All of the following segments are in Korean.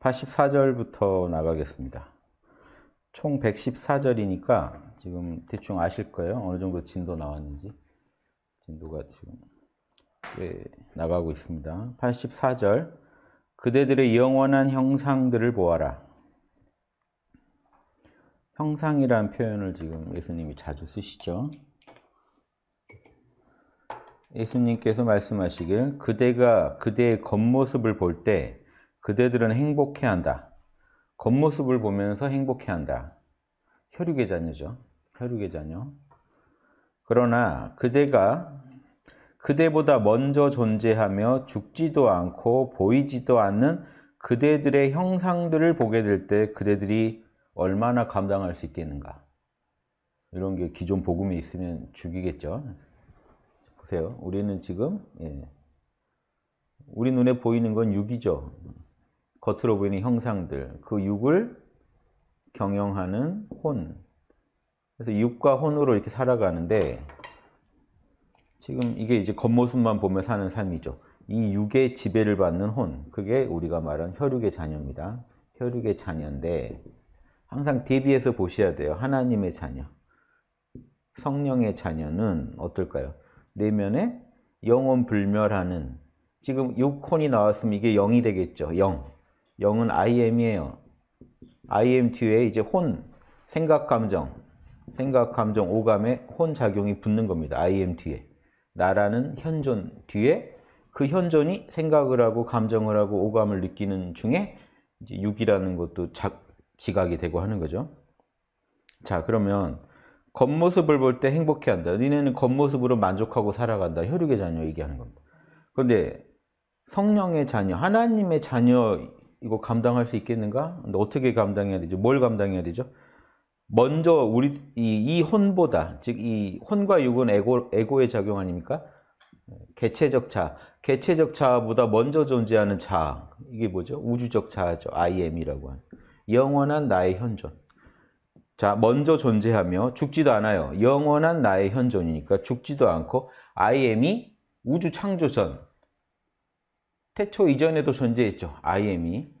84절부터 나가겠습니다. 총 114절이니까 지금 대충 아실 거예요. 어느 정도 진도 나왔는지. 진도가 지금 네, 나가고 있습니다. 84절. 그대들의 영원한 형상들을 보아라. 형상이란 표현을 지금 예수님이 자주 쓰시죠. 예수님께서 말씀하시길 그대가 그대의 겉모습을 볼때 그대들은 행복해한다. 겉모습을 보면서 행복해한다. 혈육의 자녀죠. 혈육의 자녀. 그러나 그대가 그대보다 먼저 존재하며 죽지도 않고 보이지도 않는 그대들의 형상들을 보게 될 때 그대들이 얼마나 감당할 수 있겠는가. 이런 게 기존 복음에 있으면 죽이겠죠. 보세요. 우리는 지금 예. 우리 눈에 보이는 건 육이죠. 겉으로 보이는 형상들, 그 육을 경영하는 혼. 그래서 육과 혼으로 이렇게 살아가는데 지금 이게 이제 겉모습만 보며 사는 삶이죠. 이 육의 지배를 받는 혼, 그게 우리가 말한 혈육의 자녀입니다. 혈육의 자녀인데 항상 대비해서 보셔야 돼요. 하나님의 자녀, 성령의 자녀는 어떨까요? 내면에 영혼 불멸하는 지금 육혼이 나왔으면 이게 영이 되겠죠. 영. 영은 IM이에요. IM 뒤에 이제 혼, 생각, 감정, 생각, 감정, 오감에 혼 작용이 붙는 겁니다. IM 뒤에. 나라는 현존 뒤에 그 현존이 생각을 하고 감정을 하고 오감을 느끼는 중에 이제 6이라는 것도 작, 지각이 되고 하는 거죠. 자 그러면 겉모습을 볼 때 행복해한다. 니네는 겉모습으로 만족하고 살아간다. 혈육의 자녀 얘기하는 겁니다. 그런데 성령의 자녀, 하나님의 자녀 이거 감당할 수 있겠는가? 어떻게 감당해야 되죠? 뭘 감당해야 되죠? 먼저 우리 이, 이 혼보다 즉 이 혼과 육은 에고 에고의 작용 아닙니까? 개체적 자, 개체적 자보다 먼저 존재하는 자 이게 뭐죠? 우주적 자죠 I am이라고 하는 영원한 나의 현존. 자, 먼저 존재하며 죽지도 않아요. 영원한 나의 현존이니까 죽지도 않고 I am이 우주 창조 전 태초 이전에도 존재했죠. IM이 e,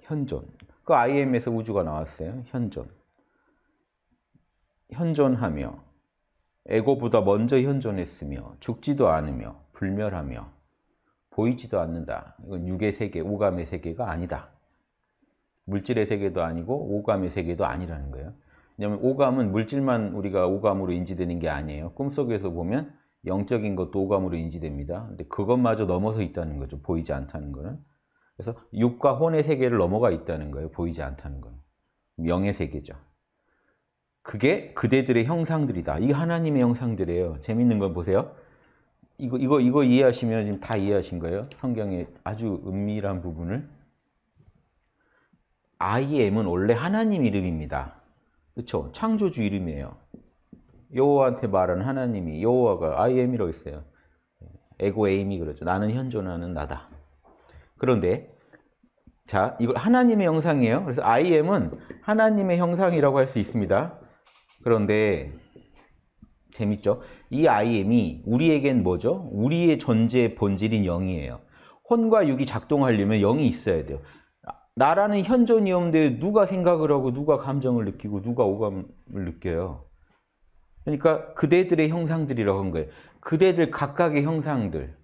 현존. 그 IM에서 우주가 나왔어요. 현존. 현존하며 에고보다 먼저 현존했으며 죽지도 않으며 불멸하며 보이지도 않는다. 이건 육의 세계, 오감의 세계가 아니다. 물질의 세계도 아니고 오감의 세계도 아니라는 거예요. 왜냐하면 오감은 물질만 우리가 오감으로 인지되는 게 아니에요. 꿈속에서 보면 영적인 것 도감으로 인지됩니다. 근데 그것마저 넘어서 있다는 거죠. 보이지 않다는 거는. 그래서 육과 혼의 세계를 넘어가 있다는 거예요. 보이지 않다는 거는. 영의 세계죠. 그게 그대들의 형상들이다. 이 하나님의 형상들이에요. 재밌는 건 보세요. 이거, 이거, 이거 이해하시면 지금 다 이해하신 거예요. 성경의 아주 은밀한 부분을. I am은 원래 하나님 이름입니다. 그렇죠? 창조주 이름이에요. 여호와한테 말하는 하나님이 여호와가 I am이라고 있어요. 에고 에임이 그러죠. 나는 현존하는 나다. 그런데 자, 이걸 하나님의 형상이에요. 그래서 I am은 하나님의 형상이라고 할 수 있습니다. 그런데 재밌죠? 이 I am이 우리에겐 뭐죠? 우리의 존재의 본질인 영이에요. 혼과 육이 작동하려면 영이 있어야 돼요. 나라는 현존이없는데 누가 생각을 하고 누가 감정을 느끼고 누가 오감을 느껴요. 그러니까 그대들의 형상들이라고 한 거예요. 그대들 각각의 형상들.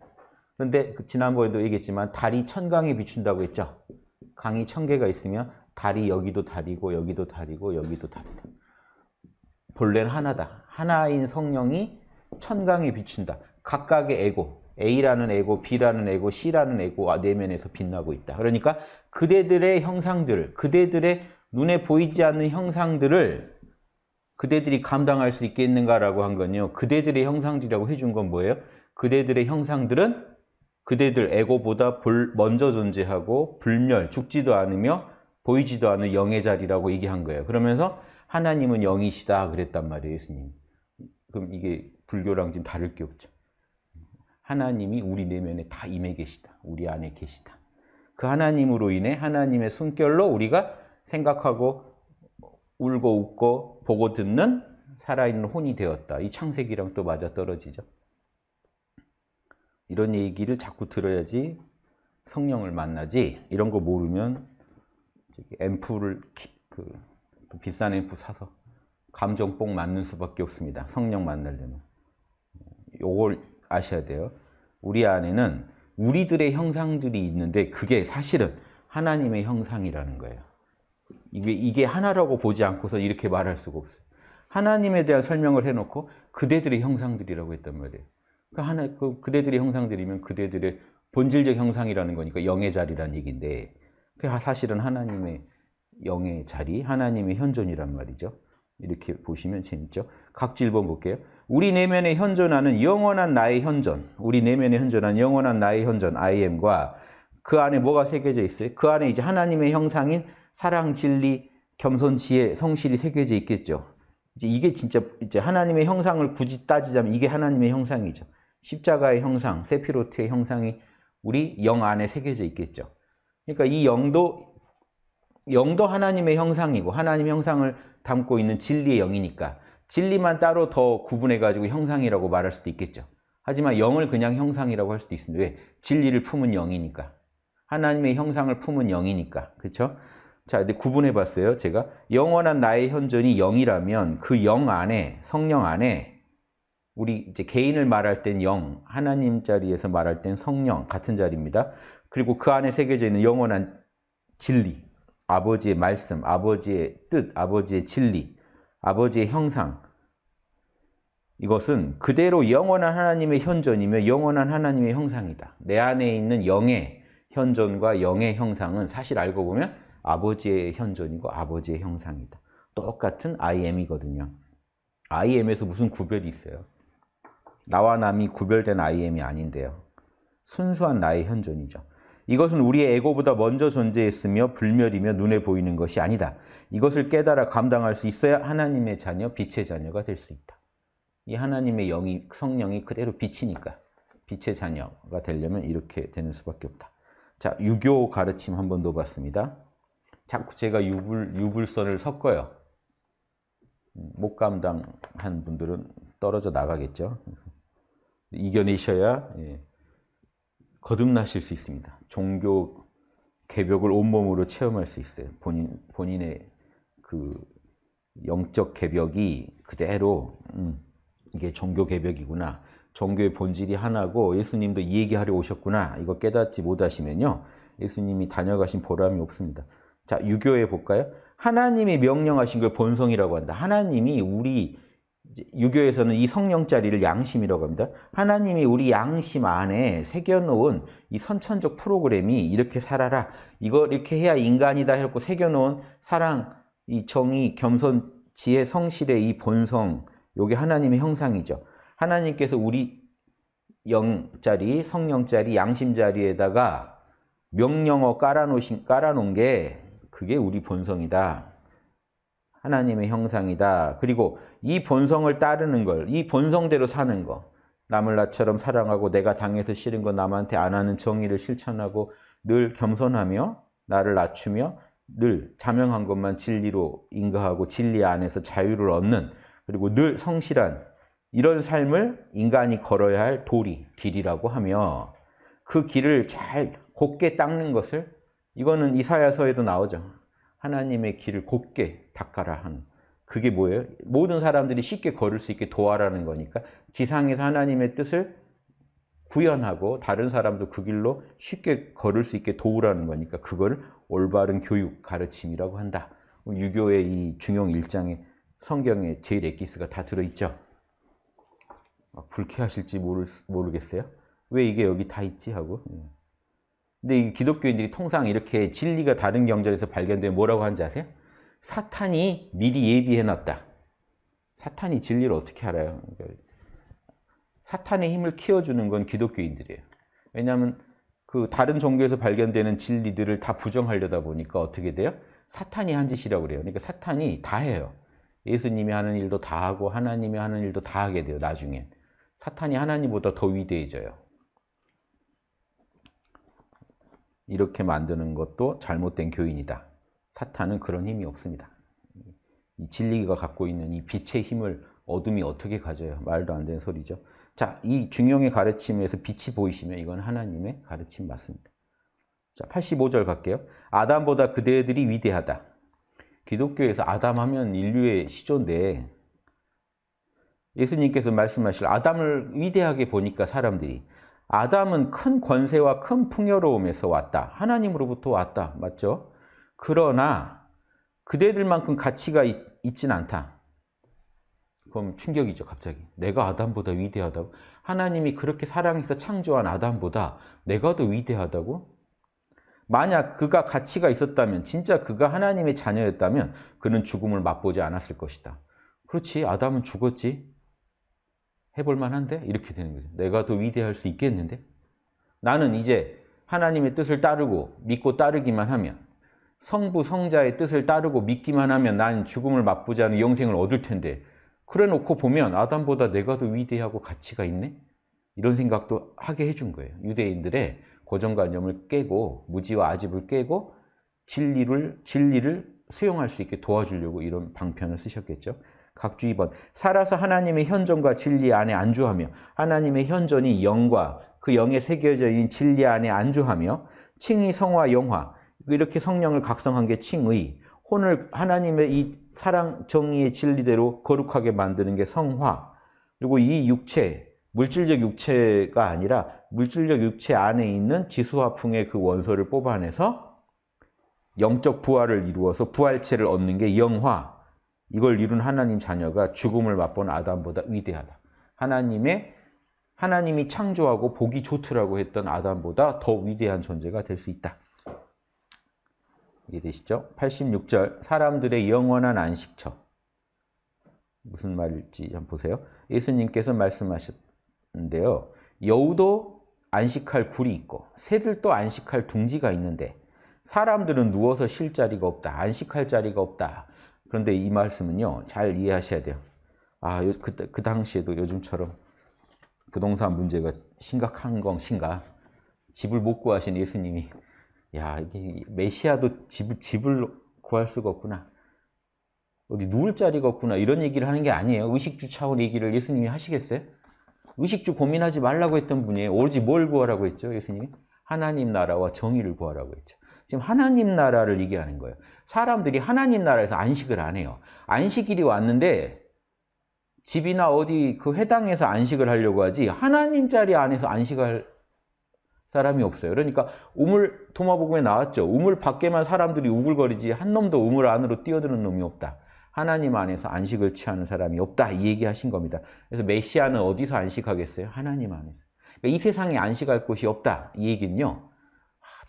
그런데 그 지난번에도 얘기했지만 달이 천강에 비춘다고 했죠. 강이 천 개가 있으면 달이 여기도 달이고 여기도 달이고 여기도 달이다. 본래는 하나다. 하나인 성령이 천강에 비춘다. 각각의 에고, A라는 에고, B라는 에고, C라는 에고 아, 내면에서 빛나고 있다. 그러니까 그대들의 형상들, 그대들의 눈에 보이지 않는 형상들을 그대들이 감당할 수 있겠는가라고 한 건요. 그대들의 형상들이라고 해준 건 뭐예요? 그대들의 형상들은 그대들 에고보다 먼저 존재하고 불멸, 죽지도 않으며 보이지도 않은 영의 자리라고 얘기한 거예요. 그러면서 하나님은 영이시다 그랬단 말이에요, 예수님. 그럼 이게 불교랑 지금 다를 게 없죠. 하나님이 우리 내면에 다 임해 계시다. 우리 안에 계시다. 그 하나님으로 인해 하나님의 숨결로 우리가 생각하고 울고 웃고 보고 듣는 살아있는 혼이 되었다. 이 창세기랑 또 맞아떨어지죠. 이런 얘기를 자꾸 들어야지 성령을 만나지 이런 거 모르면 앰프를 그 비싼 앰프 사서 감정뽕 맞는 수밖에 없습니다. 성령 만나려면. 요걸 아셔야 돼요. 우리 안에는 우리들의 형상들이 있는데 그게 사실은 하나님의 형상이라는 거예요. 이게, 이게 하나라고 보지 않고서 이렇게 말할 수가 없어요. 하나님에 대한 설명을 해놓고 그대들의 형상들이라고 했단 말이에요. 그 하나, 그 그대들의 형상들이면 그대들의 본질적 형상이라는 거니까 영의 자리란 얘기인데 그 사실은 하나님의 영의 자리, 하나님의 현존이란 말이죠. 이렇게 보시면 재밌죠. 각질 1번 볼게요. 우리 내면에 현존하는 영원한 나의 현존, 우리 내면에 현존하 영원한 나의 현존, I am과 그 안에 뭐가 새겨져 있어요? 그 안에 이제 하나님의 형상인 사랑, 진리, 겸손, 지혜, 성실이 새겨져 있겠죠. 이제 이게 진짜 이제 하나님의 형상을 굳이 따지자면 이게 하나님의 형상이죠. 십자가의 형상, 세피로트의 형상이 우리 영 안에 새겨져 있겠죠. 그러니까 이 영도 영도 하나님의 형상이고 하나님 형상을 담고 있는 진리의 영이니까 진리만 따로 더 구분해 가지고 형상이라고 말할 수도 있겠죠. 하지만 영을 그냥 형상이라고 할 수도 있습니다. 왜? 진리를 품은 영이니까. 하나님의 형상을 품은 영이니까. 그렇죠? 자, 이제 구분해 봤어요. 제가 영원한 나의 현존이 영이라면 그 영 안에 성령 안에 우리 이제 개인을 말할 땐 영, 하나님 자리에서 말할 땐 성령 같은 자리입니다. 그리고 그 안에 새겨져 있는 영원한 진리, 아버지의 말씀, 아버지의 뜻, 아버지의 진리, 아버지의 형상. 이것은 그대로 영원한 하나님의 현존이며 영원한 하나님의 형상이다. 내 안에 있는 영의 현존과 영의 형상은 사실 알고 보면 아버지의 현존이고 아버지의 형상이다. 똑같은 I am이거든요. I am에서 무슨 구별이 있어요? 나와 남이 구별된 I am이 아닌데요. 순수한 나의 현존이죠. 이것은 우리의 에고보다 먼저 존재했으며 불멸이며 눈에 보이는 것이 아니다. 이것을 깨달아 감당할 수 있어야 하나님의 자녀, 빛의 자녀가 될 수 있다. 이 하나님의 영이, 성령이 그대로 빛이니까 빛의 자녀가 되려면 이렇게 되는 수밖에 없다. 자, 유교 가르침 한 번 더 봤습니다. 자꾸 제가 유불, 유불선을 섞어요. 못 감당한 분들은 떨어져 나가겠죠. 이겨내셔야 예, 거듭나실 수 있습니다. 종교 개벽을 온몸으로 체험할 수 있어요. 본인, 본인의 그 영적 개벽이 그대로 음, 이게 종교 개벽이구나. 종교의 본질이 하나고 예수님도 이 얘기하려 오셨구나. 이거 깨닫지 못하시면요. 예수님이 다녀가신 보람이 없습니다. 자, 유교에 볼까요? 하나님이 명령하신 걸 본성이라고 한다. 하나님이 우리 유교에서는 이 성령 자리를 양심이라고 합니다. 하나님이 우리 양심 안에 새겨놓은 이 선천적 프로그램이 이렇게 살아라. 이거 이렇게 해야 인간이다 해고 새겨놓은 사랑, 이 정의, 겸손, 지혜, 성실의 이 본성, 요게 하나님의 형상이죠. 하나님께서 우리 영자리, 성령자리, 양심자리에다가 명령어 깔아놓으신, 깔아놓은 게 그게 우리 본성이다. 하나님의 형상이다. 그리고 이 본성을 따르는 걸, 이 본성대로 사는 거. 남을 나처럼 사랑하고 내가 당해서 싫은 거 남한테 안 하는 정의를 실천하고 늘 겸손하며 나를 낮추며 늘 자명한 것만 진리로 인가하고 진리 안에서 자유를 얻는 그리고 늘 성실한 이런 삶을 인간이 걸어야 할 도리, 길이라고 하며 그 길을 잘 곱게 닦는 것을 이거는 이사야서에도 나오죠. 하나님의 길을 곱게 닦아라 한 그게 뭐예요? 모든 사람들이 쉽게 걸을 수 있게 도와라는 거니까 지상에서 하나님의 뜻을 구현하고 다른 사람도 그 길로 쉽게 걸을 수 있게 도우라는 거니까 그걸 올바른 교육, 가르침이라고 한다. 유교의 이 중용 일장에 성경에 제일 엑기스가 다 들어있죠. 아, 불쾌하실지 모르, 모르겠어요. 왜 이게 여기 다 있지? 하고. 음. 근데 이 기독교인들이 통상 이렇게 진리가 다른 경전에서 발견되면 뭐라고 하는지 아세요? 사탄이 미리 예비해놨다. 사탄이 진리를 어떻게 알아요? 그러니까 사탄의 힘을 키워주는 건 기독교인들이에요. 왜냐하면 그 다른 종교에서 발견되는 진리들을 다 부정하려다 보니까 어떻게 돼요? 사탄이 한 짓이라고 그래요. 그러니까 사탄이 다 해요. 예수님이 하는 일도 다 하고 하나님이 하는 일도 다 하게 돼요. 나중에. 사탄이 하나님보다 더 위대해져요. 이렇게 만드는 것도 잘못된 교인이다. 사탄은 그런 힘이 없습니다. 이 진리가 갖고 있는 이 빛의 힘을 어둠이 어떻게 가져요? 말도 안 되는 소리죠. 자, 이 중용의 가르침에서 빛이 보이시면 이건 하나님의 가르침 맞습니다. 자, 85절 갈게요. 아담보다 그대들이 위대하다. 기독교에서 아담하면 인류의 시조인데 예수님께서 말씀하실 아담을 위대하게 보니까 사람들이 아담은 큰 권세와 큰 풍요로움에서 왔다. 하나님으로부터 왔다. 맞죠? 그러나 그대들만큼 가치가 있, 있진 않다. 그럼 충격이죠, 갑자기. 내가 아담보다 위대하다고? 하나님이 그렇게 사랑해서 창조한 아담보다 내가 더 위대하다고? 만약 그가 가치가 있었다면, 진짜 그가 하나님의 자녀였다면 그는 죽음을 맛보지 않았을 것이다. 그렇지, 아담은 죽었지. 해볼 만한데? 이렇게 되는 거죠. 내가 더 위대할 수 있겠는데? 나는 이제 하나님의 뜻을 따르고 믿고 따르기만 하면 성부, 성자의 뜻을 따르고 믿기만 하면 난 죽음을 맛보지 않은 영생을 얻을 텐데 그래 놓고 보면 아담보다 내가 더 위대하고 가치가 있네? 이런 생각도 하게 해준 거예요. 유대인들의 고정관념을 깨고 무지와 아집을 깨고 진리를, 진리를 수용할 수 있게 도와주려고 이런 방편을 쓰셨겠죠. 각주 2번. 살아서 하나님의 현존과 진리 안에 안주하며 하나님의 현존이 영과 그 영에 새겨져 있는 진리 안에 안주하며 칭이 성화 영화 이렇게 성령을 각성한 게 칭의 혼을 하나님의 이 사랑 정의의 진리대로 거룩하게 만드는 게 성화 그리고 이 육체 물질적 육체가 아니라 물질적 육체 안에 있는 지수화풍의 그 원소를 뽑아내서 영적 부활을 이루어서 부활체를 얻는 게 영화 이걸 이룬 하나님 자녀가 죽음을 맛본 아담보다 위대하다. 하나님의 하나님이 창조하고 보기 좋더라고 했던 아담보다 더 위대한 존재가 될 수 있다. 이해되시죠? 86절 사람들의 영원한 안식처 무슨 말일지 한번 보세요. 예수님께서 말씀하셨는데요. 여우도 안식할 굴이 있고 새들도 안식할 둥지가 있는데 사람들은 누워서 쉴 자리가 없다. 안식할 자리가 없다. 그런데 이 말씀은요, 잘 이해하셔야 돼요. 아, 그, 그 당시에도 요즘처럼 부동산 문제가 심각한 것인가? 집을 못 구하신 예수님이, 야, 이게 메시아도 집, 집을 구할 수가 없구나. 어디 누울 자리가 없구나. 이런 얘기를 하는 게 아니에요. 의식주 차원 얘기를 예수님이 하시겠어요? 의식주 고민하지 말라고 했던 분이 오로지 뭘 구하라고 했죠, 예수님이? 하나님 나라와 정의를 구하라고 했죠. 지금 하나님 나라를 얘기하는 거예요. 사람들이 하나님 나라에서 안식을 안 해요. 안식일이 왔는데 집이나 어디 그 해당에서 안식을 하려고 하지 하나님 자리 안에서 안식할 사람이 없어요. 그러니까 우물 토마복음에 나왔죠. 우물 밖에만 사람들이 우글거리지 한 놈도 우물 안으로 뛰어드는 놈이 없다. 하나님 안에서 안식을 취하는 사람이 없다 이 얘기하신 겁니다. 그래서 메시아는 어디서 안식하겠어요? 하나님 안에서. 그러니까 이 세상에 안식할 곳이 없다 이 얘기는요.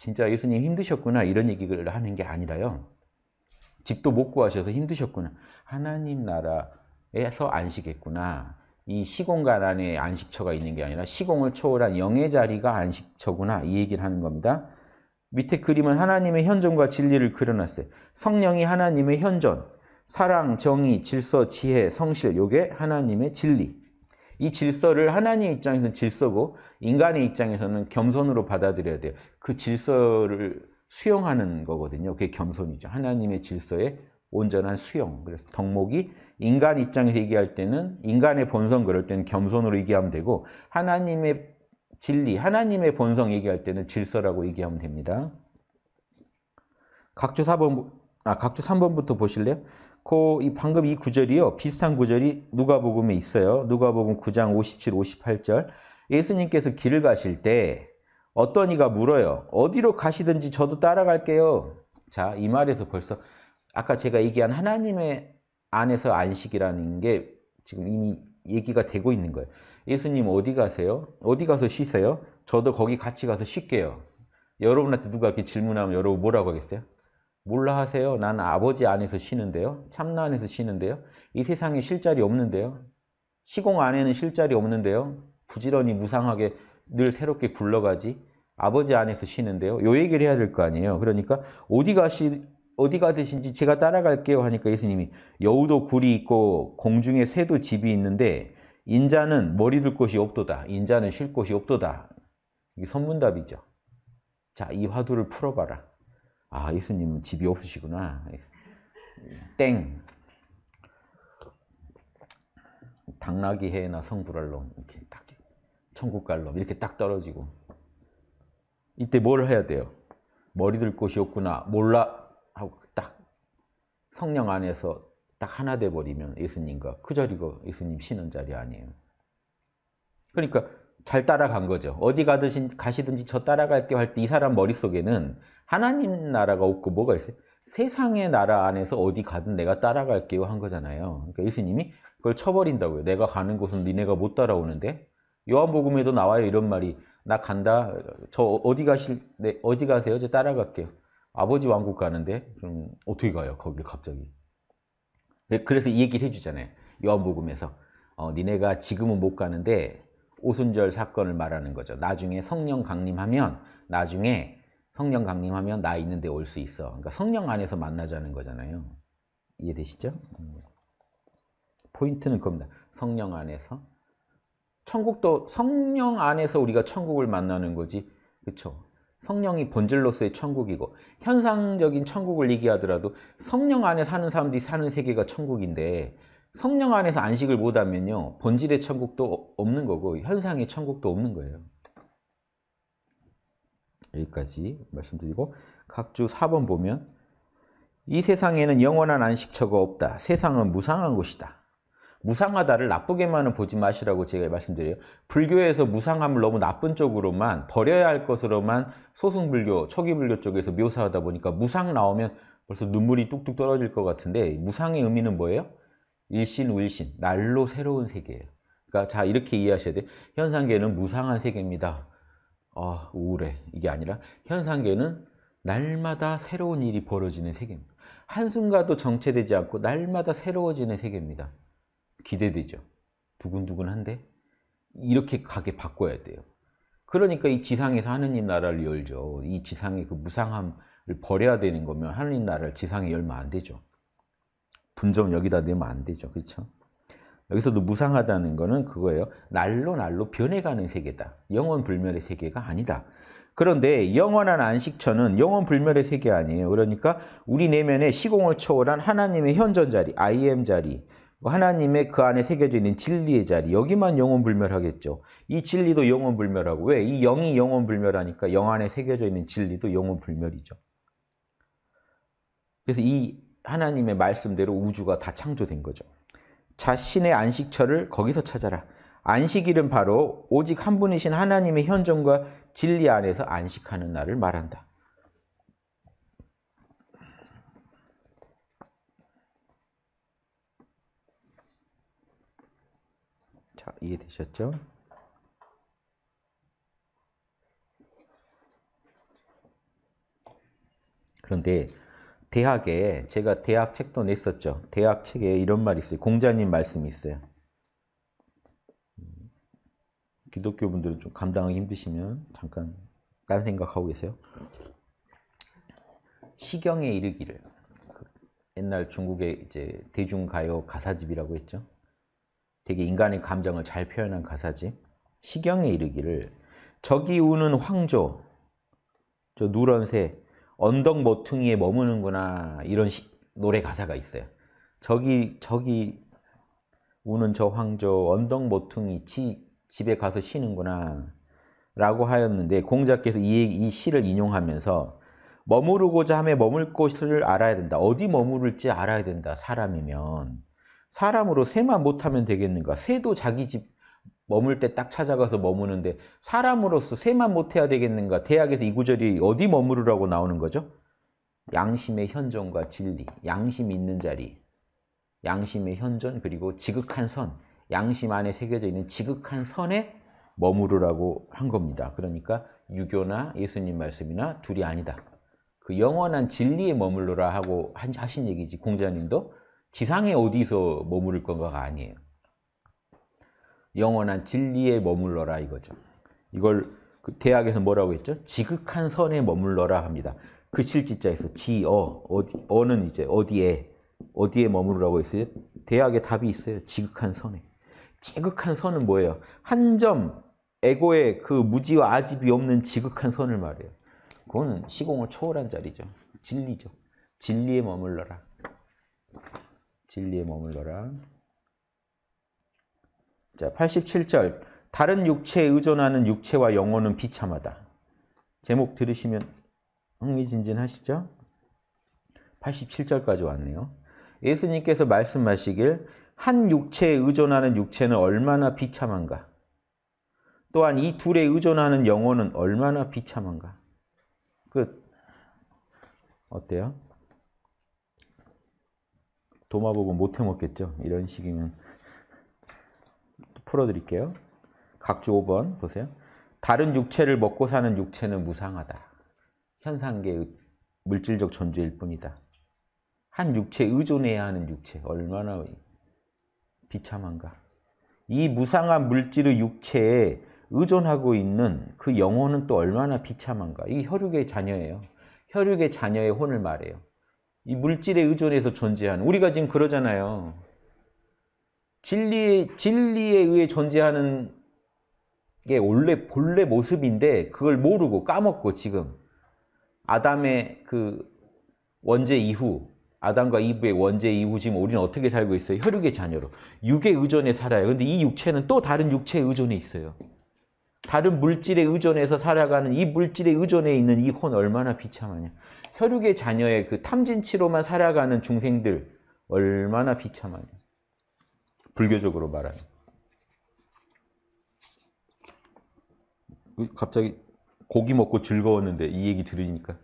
진짜 예수님 힘드셨구나 이런 얘기를 하는 게 아니라요. 집도 못 구하셔서 힘드셨구나. 하나님 나라에서 안식했구나. 이 시공간 안에 안식처가 있는 게 아니라 시공을 초월한 영의 자리가 안식처구나 이 얘기를 하는 겁니다. 밑에 그림은 하나님의 현존과 진리를 그려놨어요. 성령이 하나님의 현존, 사랑, 정의, 질서, 지혜, 성실 요게 하나님의 진리. 이 질서를 하나님 입장에서는 질서고 인간의 입장에서는 겸손으로 받아들여야 돼요. 그 질서를 수용하는 거거든요. 그게 겸손이죠. 하나님의 질서에 온전한 수용. 그래서 덕목이 인간 입장에서 얘기할 때는 인간의 본성 그럴 때는 겸손으로 얘기하면 되고 하나님의 진리, 하나님의 본성 얘기할 때는 질서라고 얘기하면 됩니다. 각주 4번, 아, 각주 3번부터 보실래요? 그, 이, 방금 이 구절이요. 비슷한 구절이 누가복음에 있어요. 누가복음 9장 57, 58절. 예수님께서 길을 가실 때 어떤 이가 물어요. 어디로 가시든지 저도 따라갈게요. 자, 이 말에서 벌써 아까 제가 얘기한 하나님의 안에서 안식이라는 게 지금 이미 얘기가 되고 있는 거예요. 예수님 어디 가세요? 어디 가서 쉬세요? 저도 거기 같이 가서 쉴게요. 여러분한테 누가 이렇게 질문하면 여러분 뭐라고 하겠어요? 몰라 하세요. 난 아버지 안에서 쉬는데요. 참나 안에서 쉬는데요. 이 세상에 쉴 자리 없는데요. 시공 안에는 쉴 자리 없는데요. 부지런히 무상하게 늘 새롭게 굴러가지 아버지 안에서 쉬는데요. 요 얘기를 해야 될 거 아니에요. 그러니까 어디 가시 어디 가듯인지 제가 따라갈게요 하니까 예수님이 여우도 굴이 있고 공중에 새도 집이 있는데 인자는 머리 둘 곳이 없도다. 인자는 쉴 곳이 없도다. 이게 선문답이죠. 자, 이 화두를 풀어봐라. 아, 예수님은 집이 없으시구나. 땡. 당나귀 해나 성불할 놈 이렇게 딱 천국 갈놈 이렇게 딱 떨어지고 이때 뭘 해야 돼요? 머리 들 곳이 없구나 몰라 하고 딱 성령 안에서 딱 하나 돼버리면 예수님과 그 자리가 예수님 쉬는 자리 아니에요. 그러니까 잘 따라간 거죠. 어디 가든지 가시든지 저 따라갈 때할때 이 사람 머릿속에는 하나님 나라가 없고 뭐가 있어요? 세상의 나라 안에서 어디 가든 내가 따라갈게요 한 거잖아요. 그러니까 예수님이 그걸 쳐버린다고요. 내가 가는 곳은 니네가 못 따라오는데 요한복음에도 나와요 이런 말이 나 간다 저 어디 가실 네, 어디 가세요 저 따라갈게요 아버지 왕국 가는데 그럼 어떻게 가요 거길 갑자기 그, 그래서 이 얘기를 해주잖아요 요한복음에서 어, 니네가 지금은 못 가는데 오순절 사건을 말하는 거죠 나중에 성령 강림하면 나중에 성령 강림하면 나 있는데 올 수 있어 그러니까 성령 안에서 만나자는 거잖아요 이해되시죠? 음. 포인트는 겁니다 성령 안에서 천국도 성령 안에서 우리가 천국을 만나는 거지. 그렇죠? 성령이 본질로서의 천국이고 현상적인 천국을 얘기하더라도 성령 안에 사는 사람들이 사는 세계가 천국인데 성령 안에서 안식을 못하면요. 본질의 천국도 없는 거고 현상의 천국도 없는 거예요. 여기까지 말씀드리고 각주 4번 보면 이 세상에는 영원한 안식처가 없다. 세상은 무상한 곳이다. 무상하다를 나쁘게만은 보지 마시라고 제가 말씀드려요. 불교에서 무상함을 너무 나쁜 쪽으로만 버려야 할 것으로만 소승불교, 초기불교 쪽에서 묘사하다 보니까 무상 나오면 벌써 눈물이 뚝뚝 떨어질 것 같은데 무상의 의미는 뭐예요? 일신 우일신, 날로 새로운 세계예요. 그러니까 자 이렇게 이해하셔야 돼. 요 현상계는 무상한 세계입니다. 아 우울해 이게 아니라 현상계는 날마다 새로운 일이 벌어지는 세계입니다. 한순간도 정체되지 않고 날마다 새로워지는 세계입니다. 기대되죠. 두근두근한데 이렇게 가게 바꿔야 돼요. 그러니까 이 지상에서 하느님 나라를 열죠. 이 지상의 그 무상함을 버려야 되는 거면 하느님 나라를 지상에 열면 안 되죠. 분점 여기다 내면 안 되죠. 그렇죠? 여기서도 무상하다는 거는 그거예요. 날로 날로 변해가는 세계다. 영원 불멸의 세계가 아니다. 그런데 영원한 안식처는 영원 불멸의 세계 아니에요. 그러니까 우리 내면에 시공을 초월한 하나님의 현존 자리, I m 자리, 뭐 하나님의 그 안에 새겨져 있는 진리의 자리 여기만 영원 불멸하겠죠. 이 진리도 영혼 불멸하고 왜? 이 영이 영혼 불멸하니까 영 안에 새겨져 있는 진리도 영혼 불멸이죠. 그래서 이 하나님의 말씀대로 우주가 다 창조된 거죠. 자신의 안식처를 거기서 찾아라. 안식일은 바로 오직 한 분이신 하나님의 현존과 진리 안에서 안식하는 날을 말한다. 자, 이해되셨죠? 그런데 대학에 제가 대학 책도 냈었죠. 대학 책에 이런 말이 있어요. 공자님 말씀이 있어요. 기독교 분들은 좀 감당하기 힘드시면 잠깐 딴 생각하고 계세요. 시경에 이르기를 그 옛날 중국의 이제 대중가요 가사집이라고 했죠. 되게 인간의 감정을 잘 표현한 가사지. 시경에 이르기를 저기 우는 황조, 저 누런 새, 언덕 모퉁이에 머무는구나 이런 시, 노래 가사가 있어요. 저기 저기 우는 저 황조, 언덕 모퉁이 지, 집에 가서 쉬는구나 라고 하였는데 공자께서 이, 이 시를 인용하면서 머무르고자 하에 머물 곳을 알아야 된다. 어디 머무를지 알아야 된다. 사람이면 사람으로 새만 못하면 되겠는가? 새도 자기 집 머물 때 딱 찾아가서 머무는데 사람으로서 새만 못해야 되겠는가? 대학에서 이 구절이 어디 머무르라고 나오는 거죠? 양심의 현존과 진리, 양심 있는 자리, 양심의 현존 그리고 지극한 선, 양심 안에 새겨져 있는 지극한 선에 머무르라고 한 겁니다. 그러니까 유교나 예수님 말씀이나 둘이 아니다. 그 영원한 진리에 머물러라 하고 하신 얘기지 공자님도 지상에 어디서 머무를 건가가 아니에요. 영원한 진리에 머물러라 이거죠. 이걸 그 대학에서 뭐라고 했죠? 지극한 선에 머물러라 합니다. 그 실지자에서 지어 어디 어는 이제 어디에 어디에 머무르라고 했어요? 대학의 답이 있어요. 지극한 선에. 지극한 선은 뭐예요? 한 점 에고의 그 무지와 아집이 없는 지극한 선을 말해요. 그거 시공을 초월한 자리죠. 진리죠. 진리에 머물러라. 진리에 머물러라. 자, 87절. 다른 육체에 의존하는 육체와 영혼은 비참하다. 제목 들으시면 흥미진진하시죠? 87절까지 왔네요. 예수님께서 말씀하시길 한 육체에 의존하는 육체는 얼마나 비참한가? 또한 이 둘에 의존하는 영혼은 얼마나 비참한가? 끝. 어때요? 도마 보고 못해 먹겠죠. 이런 식이면 풀어드릴게요. 각주 5번 보세요. 다른 육체를 먹고 사는 육체는 무상하다. 현상계 물질적 존재일 뿐이다. 한육체 의존해야 하는 육체 얼마나 비참한가. 이 무상한 물질의 육체에 의존하고 있는 그 영혼은 또 얼마나 비참한가. 이 혈육의 자녀예요. 혈육의 자녀의 혼을 말해요. 이 물질에 의존해서 존재하는 우리가 지금 그러잖아요. 진리 진리에 의해 존재하는 게 원래 본래 모습인데 그걸 모르고 까먹고 지금 아담의 그 원죄 이후 아담과 이브의 원죄 이후 지금 우리는 어떻게 살고 있어요? 혈육의 자녀로 육의 의존에 살아요. 근데 이 육체는 또 다른 육체의 의존에 있어요. 다른 물질에 의존해서 살아가는 이 물질에 의존해 있는 이 혼 얼마나 비참하냐. 혈육의 자녀의 그 탐진치로만 살아가는 중생들 얼마나 비참하냐. 불교적으로 말하면. 갑자기 고기 먹고 즐거웠는데 이 얘기 들으니까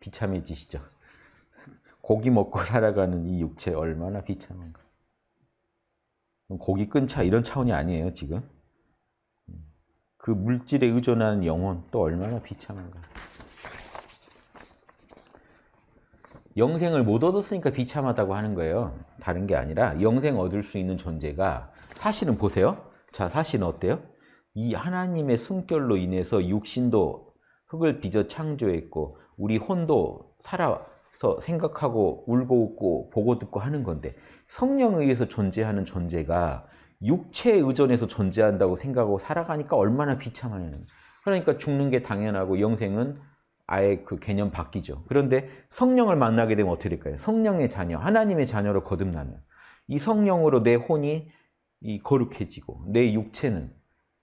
비참해지시죠. 고기 먹고 살아가는 이 육체 얼마나 비참한가. 고기 끊차 이런 차원이 아니에요 지금. 그 물질에 의존하는 영혼 또 얼마나 비참한가. 영생을 못 얻었으니까 비참하다고 하는 거예요. 다른 게 아니라 영생 얻을 수 있는 존재가 사실은 보세요. 자, 사실은 어때요? 이 하나님의 숨결로 인해서 육신도 흙을 빚어 창조했고 우리 혼도 살아서 생각하고 울고 웃고 보고 듣고 하는 건데 성령에 의해서 존재하는 존재가 육체에 의존해서 존재한다고 생각하고 살아가니까 얼마나 비참하냐는 그러니까 죽는 게 당연하고 영생은 아예 그 개념 바뀌죠. 그런데 성령을 만나게 되면 어떻게 될까요? 성령의 자녀, 하나님의 자녀로 거듭나면 이 성령으로 내 혼이 거룩해지고 내 육체는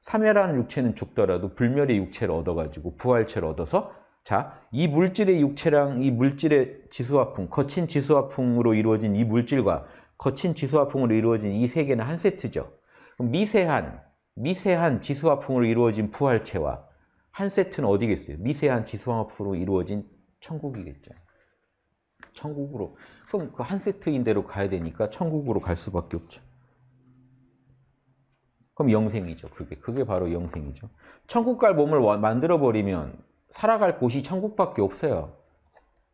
사멸하는 육체는 죽더라도 불멸의 육체를 얻어가지고 부활체를 얻어서 자, 이 물질의 육체랑 이 물질의 지수화풍, 거친 지수화풍으로 이루어진 이 물질과 거친 지수화풍으로 이루어진 이세 개는 한 세트죠. 미세한, 미세한 지수화풍으로 이루어진 부활체와 한 세트는 어디겠어요? 미세한 지수화합으로 이루어진 천국이겠죠. 천국으로. 그럼 그 한 세트인 대로 가야 되니까 천국으로 갈 수밖에 없죠. 그럼 영생이죠. 그게 그게 바로 영생이죠. 천국 갈 몸을 만들어 버리면 살아갈 곳이 천국밖에 없어요.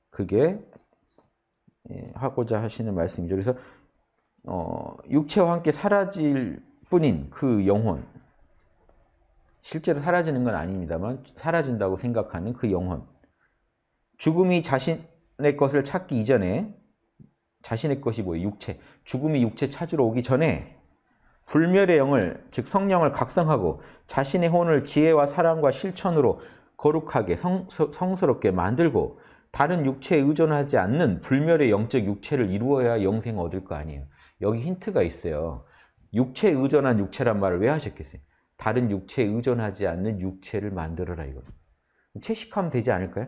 그게 예, 하고자 하시는 말씀이죠. 그래서 어, 육체와 함께 사라질 뿐인 그 영혼 실제로 사라지는 건 아닙니다만 사라진다고 생각하는 그 영혼. 죽음이 자신의 것을 찾기 이전에 자신의 것이 뭐예요? 육체. 죽음이 육체 찾으러 오기 전에 불멸의 영을 즉 성령을 각성하고 자신의 혼을 지혜와 사랑과 실천으로 거룩하게 성, 성스럽게 만들고 다른 육체에 의존하지 않는 불멸의 영적 육체를 이루어야 영생을 얻을 거 아니에요. 여기 힌트가 있어요. 육체에 의존한 육체란 말을 왜 하셨겠어요? 다른 육체에 의존하지 않는 육체를 만들어라 이거 채식하면 되지 않을까요?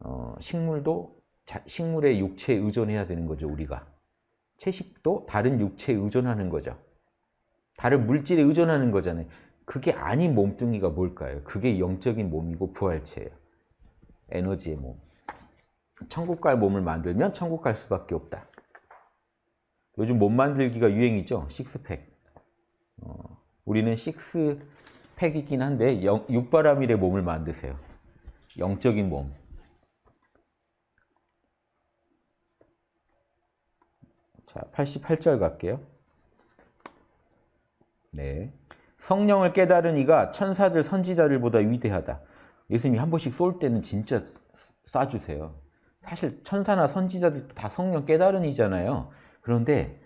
어, 식물도 자, 식물의 육체에 의존해야 되는 거죠, 우리가. 채식도 다른 육체에 의존하는 거죠. 다른 물질에 의존하는 거잖아요. 그게 아닌 몸뚱이가 뭘까요? 그게 영적인 몸이고 부활체예요. 에너지의 몸. 천국 갈 몸을 만들면 천국 갈 수밖에 없다. 요즘 몸 만들기가 유행이죠. 식스팩. 어, 우리는 식스팩이긴 한데 영, 육바라밀의 몸을 만드세요. 영적인 몸. 자, 88절 갈게요. 네. 성령을 깨달은 이가 천사들, 선지자들보다 위대하다. 예수님이 한 번씩 쏠 때는 진짜 쏴주세요. 사실 천사나 선지자들도 다 성령 깨달은 이잖아요. 그런데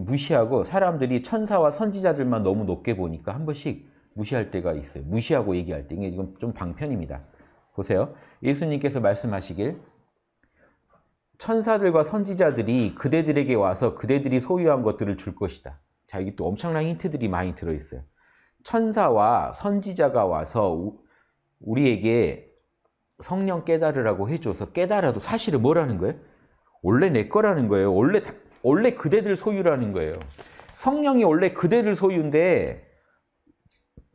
무시하고 사람들이 천사와 선지자들만 너무 높게 보니까 한 번씩 무시할 때가 있어요. 무시하고 얘기할 때. 이게 지금 좀 방편입니다. 보세요. 예수님께서 말씀하시길 천사들과 선지자들이 그대들에게 와서 그대들이 소유한 것들을 줄 것이다. 자, 이게 또 엄청난 힌트들이 많이 들어있어요. 천사와 선지자가 와서 우리에게 성령 깨달으라고 해줘서 깨달아도 사실은 뭐라는 거예요? 원래 내 거라는 거예요. 원래 다, 원래 그대들 소유라는 거예요. 성령이 원래 그대들 소유인데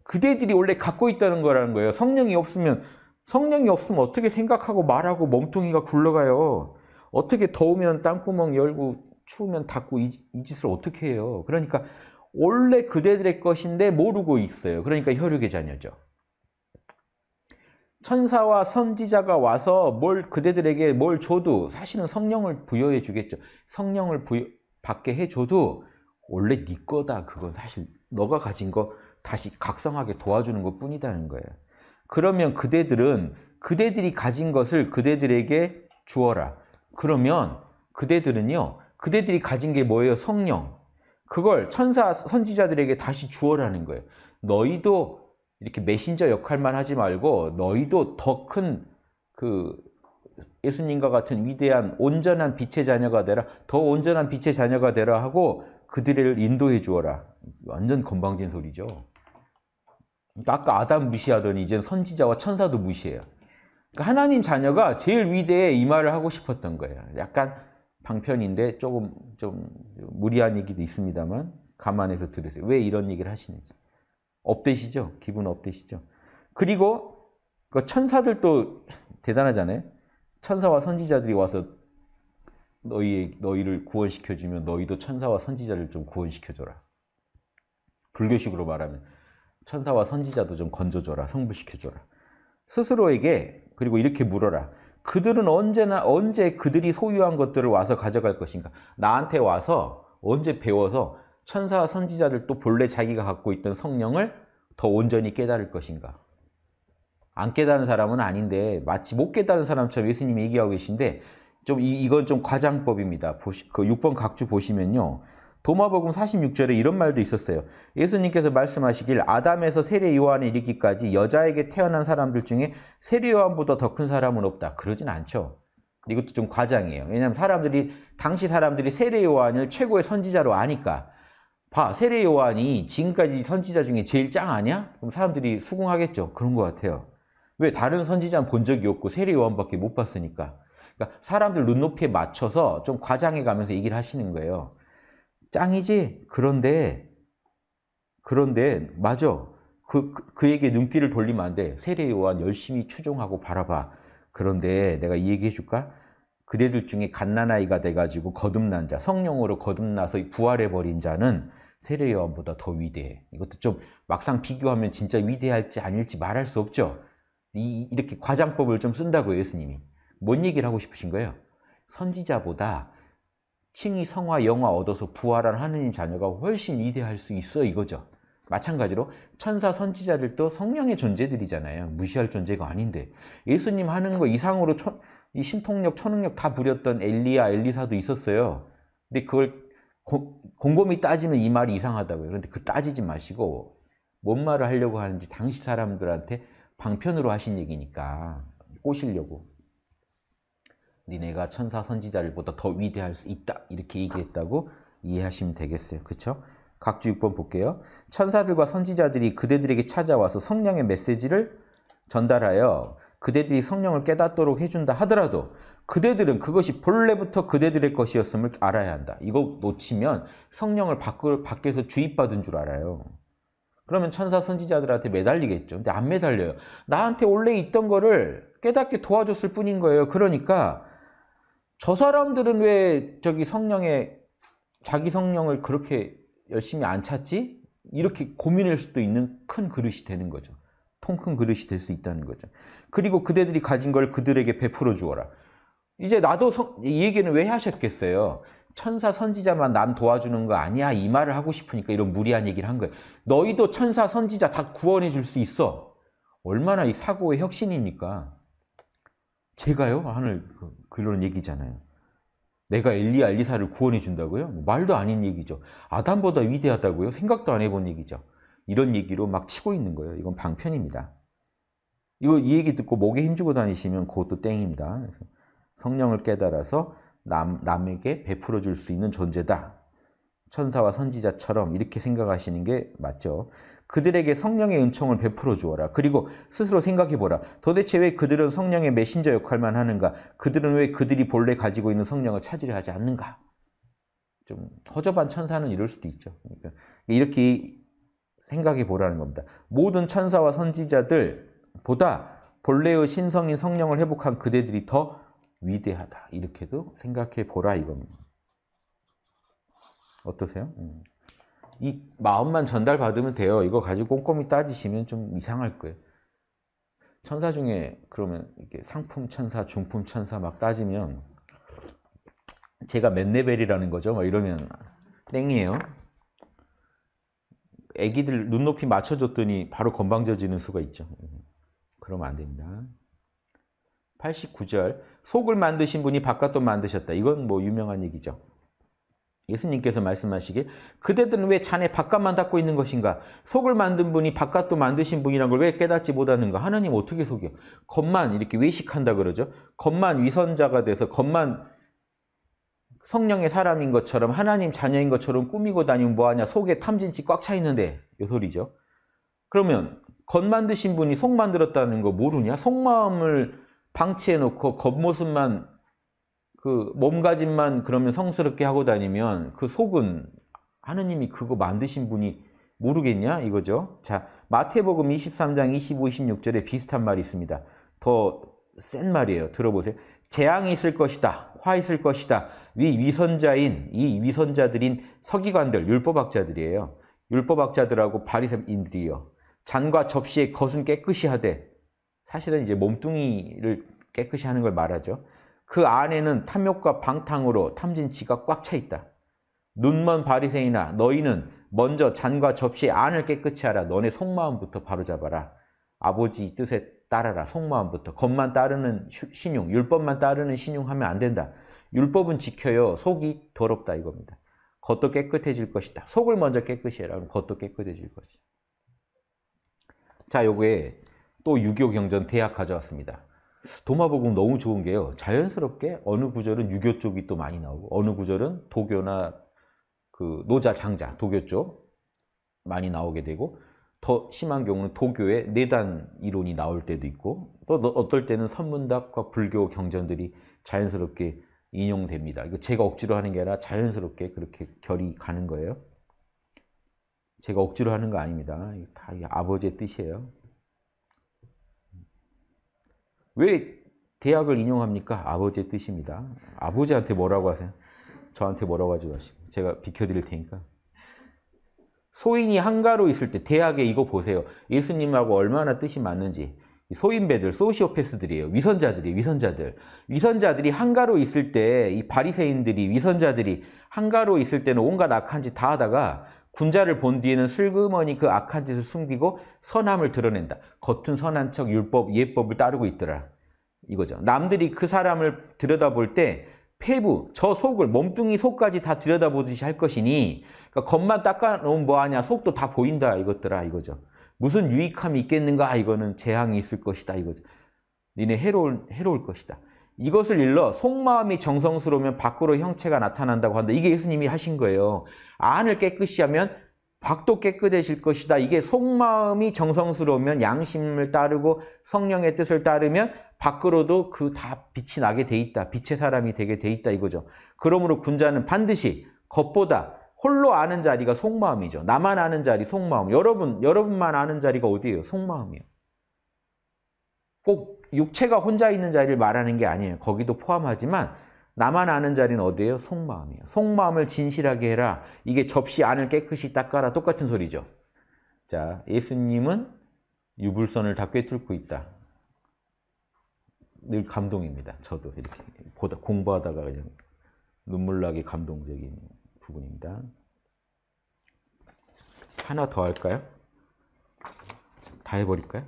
그대들이 원래 갖고 있다는 거라는 거예요. 성령이 없으면 성령이 없으면 어떻게 생각하고 말하고 몸뚱이가 굴러가요. 어떻게 더우면 땅구멍 열고 추우면 닫고 이, 이 짓을 어떻게 해요. 그러니까 원래 그대들의 것인데 모르고 있어요. 그러니까 혈육의 자녀죠. 천사와 선지자가 와서 뭘 그대들에게 뭘 줘도 사실은 성령을 부여해 주겠죠. 성령을 부여, 받게 해줘도 원래 네 거다. 그건 사실 너가 가진 거 다시 각성하게 도와주는 것 뿐이다는 거예요. 그러면 그대들은 그대들이 가진 것을 그대들에게 주어라. 그러면 그대들은요. 그대들이 가진 게 뭐예요? 성령. 그걸 천사 선지자들에게 다시 주어라는 거예요. 너희도 이렇게 메신저 역할만 하지 말고 너희도 더 큰 그 예수님과 같은 위대한 온전한 빛의 자녀가 되라 더 온전한 빛의 자녀가 되라 하고 그들을 인도해 주어라 완전 건방진 소리죠 그러니까 아까 아담 무시하더니 이젠 선지자와 천사도 무시해요 그러니까 하나님 자녀가 제일 위대해 이 말을 하고 싶었던 거예요 약간 방편인데 조금 좀 무리한 얘기도 있습니다만 감안해서 들으세요 왜 이런 얘기를 하시는지 업되시죠? 기분 업되시죠? 그리고 그 천사들도 대단하잖아요. 천사와 선지자들이 와서 너희 너희를 구원시켜 주면 너희도 천사와 선지자를 좀 구원시켜 줘라. 불교식으로 말하면 천사와 선지자도 좀 건져 줘라. 성부시켜 줘라. 스스로에게 그리고 이렇게 물어라. 그들은 언제나 언제 그들이 소유한 것들을 와서 가져갈 것인가? 나한테 와서 언제 배워서 천사와 선지자들도 본래 자기가 갖고 있던 성령을 더 온전히 깨달을 것인가? 안 깨달은 사람은 아닌데 마치 못 깨달은 사람처럼 예수님이 얘기하고 계신데 좀 이, 이건 좀 과장법입니다. 보시, 그 6번 각주 보시면요. 도마복음 46절에 이런 말도 있었어요. 예수님께서 말씀하시길 아담에서 세례 요한에 이르기까지 여자에게 태어난 사람들 중에 세례 요한보다 더 큰 사람은 없다. 그러진 않죠. 이것도 좀 과장이에요. 왜냐하면 사람들이 당시 사람들이 세례 요한을 최고의 선지자로 아니까 봐 세례 요한이 지금까지 선지자 중에 제일 짱 아니야? 그럼 사람들이 수긍하겠죠. 그런 것 같아요. 왜 다른 선지자는 본 적이 없고 세례 요한밖에 못 봤으니까. 그러니까 사람들 눈높이에 맞춰서 좀 과장해 가면서 얘기를 하시는 거예요. 짱이지? 그런데 그런데 맞아. 그, 그 그에게 눈길을 돌리면 안 돼. 세례 요한 열심히 추종하고 바라봐. 그런데 내가 이 얘기 해줄까? 그대들 중에 갓난아이가 돼가지고 거듭난 자, 성령으로 거듭나서 부활해버린 자는 세례요한보다 더 위대해. 이것도 좀 막상 비교하면 진짜 위대할지 아닐지 말할 수 없죠. 이, 이렇게 과장법을 좀 쓴다고 예수님이. 뭔 얘기를 하고 싶으신 거예요? 선지자보다 칭이 성화 영화 얻어서 부활한 하느님 자녀가 훨씬 위대할 수 있어 이거죠. 마찬가지로 천사 선지자들도 성령의 존재들이잖아요. 무시할 존재가 아닌데 예수님 하는 거 이상으로 천, 이 신통력, 초능력다 부렸던 엘리야, 엘리사도 있었어요. 근데 그걸 곰곰이 따지면 이 말이 이상하다고요. 그런데 그 따지지 마시고 뭔 말을 하려고 하는지 당시 사람들한테 방편으로 하신 얘기니까 꼬시려고 니네가 천사 선지자들보다 더 위대할 수 있다 이렇게 얘기했다고 이해하시면 되겠어요. 그렇죠? 각주 6번 볼게요. 천사들과 선지자들이 그대들에게 찾아와서 성령의 메시지를 전달하여 그대들이 성령을 깨닫도록 해준다 하더라도 그대들은 그것이 본래부터 그대들의 것이었음을 알아야 한다. 이거 놓치면 성령을 밖에서 주입받은 줄 알아요. 그러면 천사 선지자들한테 매달리겠죠. 근데 안 매달려요. 나한테 원래 있던 거를 깨닫게 도와줬을 뿐인 거예요. 그러니까 저 사람들은 왜 저기 성령에 자기 성령을 그렇게 열심히 안 찾지? 이렇게 고민할 수도 있는 큰 그릇이 되는 거죠. 통 큰 그릇이 될 수 있다는 거죠. 그리고 그대들이 가진 걸 그들에게 베풀어 주어라. 이제 나도 성, 이 얘기는 왜 하셨겠어요? 천사 선지자만 난 도와주는 거 아니야 이 말을 하고 싶으니까 이런 무리한 얘기를 한 거예요. 너희도 천사 선지자 다 구원해 줄 수 있어. 얼마나 이 사고의 혁신입니까? 제가요 하늘 그, 그런 얘기잖아요. 내가 엘리야 엘리사를 구원해 준다고요? 뭐 말도 아닌 얘기죠. 아담보다 위대하다고요? 생각도 안 해본 얘기죠. 이런 얘기로 막 치고 있는 거예요. 이건 방편입니다. 이거 이 얘기 듣고 목에 힘주고 다니시면 그것도 땡입니다. 성령을 깨달아서 남, 남에게 베풀어 줄 수 있는 존재다. 천사와 선지자처럼 이렇게 생각하시는 게 맞죠. 그들에게 성령의 은총을 베풀어 주어라. 그리고 스스로 생각해 보라. 도대체 왜 그들은 성령의 메신저 역할만 하는가? 그들은 왜 그들이 본래 가지고 있는 성령을 찾으려 하지 않는가? 좀 허접한 천사는 이럴 수도 있죠. 그러니까 이렇게 생각해 보라는 겁니다. 모든 천사와 선지자들보다 본래의 신성인 성령을 회복한 그대들이 더 위대하다. 이렇게도 생각해 보라 이겁니다. 어떠세요? 음. 이 마음만 전달받으면 돼요. 이거 가지고 꼼꼼히 따지시면 좀 이상할 거예요. 천사 중에 그러면 이게 상품 천사, 중품 천사 막 따지면 제가 몇 레벨이라는 거죠? 막 이러면 땡이에요. 애기들 눈높이 맞춰줬더니 바로 건방져지는 수가 있죠. 음. 그러면 안 됩니다. 89절 속을 만드신 분이 바깥도 만드셨다. 이건 뭐 유명한 얘기죠. 예수님께서 말씀하시길 그대들은 왜 잔에 바깥만 닦고 있는 것인가? 속을 만든 분이 바깥도 만드신 분이란 걸 왜 깨닫지 못하는가? 하나님 어떻게 속여? 겉만 이렇게 외식한다 그러죠. 겉만 위선자가 돼서 겉만 성령의 사람인 것처럼 하나님 자녀인 것처럼 꾸미고 다니면 뭐하냐? 속에 탐진치 꽉 차 있는데 요 소리죠. 그러면 겉 만드신 분이 속 만들었다는 거 모르냐? 속마음을 방치해놓고 겉모습만 그 몸가짐만 그러면 성스럽게 하고 다니면 그 속은 하느님이 그거 만드신 분이 모르겠냐 이거죠. 자 마태복음 23장 25, 26절에 비슷한 말이 있습니다. 더 센 말이에요. 들어보세요. 재앙이 있을 것이다. 화 있을 것이다. 위 위선자인 이 위선자들인 서기관들 율법학자들이에요. 율법학자들하고 바리새인들이요. 잔과 접시에 거은 깨끗이 하되 사실은 이제 몸뚱이를 깨끗이 하는 걸 말하죠. 그 안에는 탐욕과 방탕으로 탐진치가 꽉 차 있다. 눈먼 바리새이나 너희는 먼저 잔과 접시 안을 깨끗이 하라. 너네 속마음부터 바로잡아라. 아버지 뜻에 따라라. 속마음부터. 겉만 따르는 신용, 율법만 따르는 신용하면 안 된다. 율법은 지켜요. 속이 더럽다 이겁니다. 겉도 깨끗해질 것이다. 속을 먼저 깨끗이 해라. 그럼 겉도 깨끗해질 것이다. 자, 요게 또6.25 경전 대학 가져왔습니다. 도마복음 너무 좋은 게요. 자연스럽게 어느 구절은 유교 쪽이 또 많이 나오고 어느 구절은 도교나 그 노자 장자 도교 쪽 많이 나오게 되고 더 심한 경우는 도교의 내단 이론이 나올 때도 있고 또 어떨 때는 선문답과 불교 경전들이 자연스럽게 인용됩니다. 이거 제가 억지로 하는 게 아니라 자연스럽게 그렇게 결이 가는 거예요. 제가 억지로 하는 거 아닙니다. 다 아버지의 뜻이에요. 왜 대학을 인용합니까? 아버지의 뜻입니다. 아버지한테 뭐라고 하세요? 저한테 뭐라고 하지 마시고 제가 비켜드릴 테니까. 소인이 한가로 있을 때 대학에 이거 보세요. 예수님하고 얼마나 뜻이 맞는지. 소인배들, 소시오패스들이에요. 위선자들이, 위선자들. 위선자들이 한가로 있을 때, 이 바리새인들이, 위선자들이 한가로 있을 때는 온갖 악한 짓 다 하다가 군자를 본 뒤에는 슬그머니 그 악한 짓을 숨기고 선함을 드러낸다. 겉은 선한 척 율법, 예법을 따르고 있더라. 이거죠. 남들이 그 사람을 들여다볼 때 폐부, 저 속을, 몸뚱이 속까지 다 들여다보듯이 할 것이니 그러니까 겉만 닦아놓으면 뭐하냐, 속도 다 보인다 이것들아 이거죠. 무슨 유익함이 있겠는가 이거는 재앙이 있을 것이다 이거죠. 니네 해로울, 해로울 것이다. 이것을 일러 속마음이 정성스러우면 밖으로 형체가 나타난다고 한다. 이게 예수님이 하신 거예요. 안을 깨끗이 하면 밖도 깨끗해질 것이다. 이게 속마음이 정성스러우면 양심을 따르고 성령의 뜻을 따르면 밖으로도 그 다 빛이 나게 돼 있다. 빛의 사람이 되게 돼 있다 이거죠. 그러므로 군자는 반드시 겉보다 홀로 아는 자리가 속마음이죠. 나만 아는 자리 속마음. 여러분, 여러분만 아는 자리가 어디예요? 속마음이에요. 꼭 육체가 혼자 있는 자리를 말하는 게 아니에요. 거기도 포함하지만 나만 아는 자리는 어디예요? 속마음이에요. 속마음을 진실하게 해라. 이게 접시 안을 깨끗이 닦아라. 똑같은 소리죠. 자, 예수님은 유불선을 다 꿰뚫고 있다. 늘 감동입니다. 저도 이렇게 보다 공부하다가 그냥 눈물 나게 감동적인 부분입니다. 하나 더 할까요? 다 해버릴까요?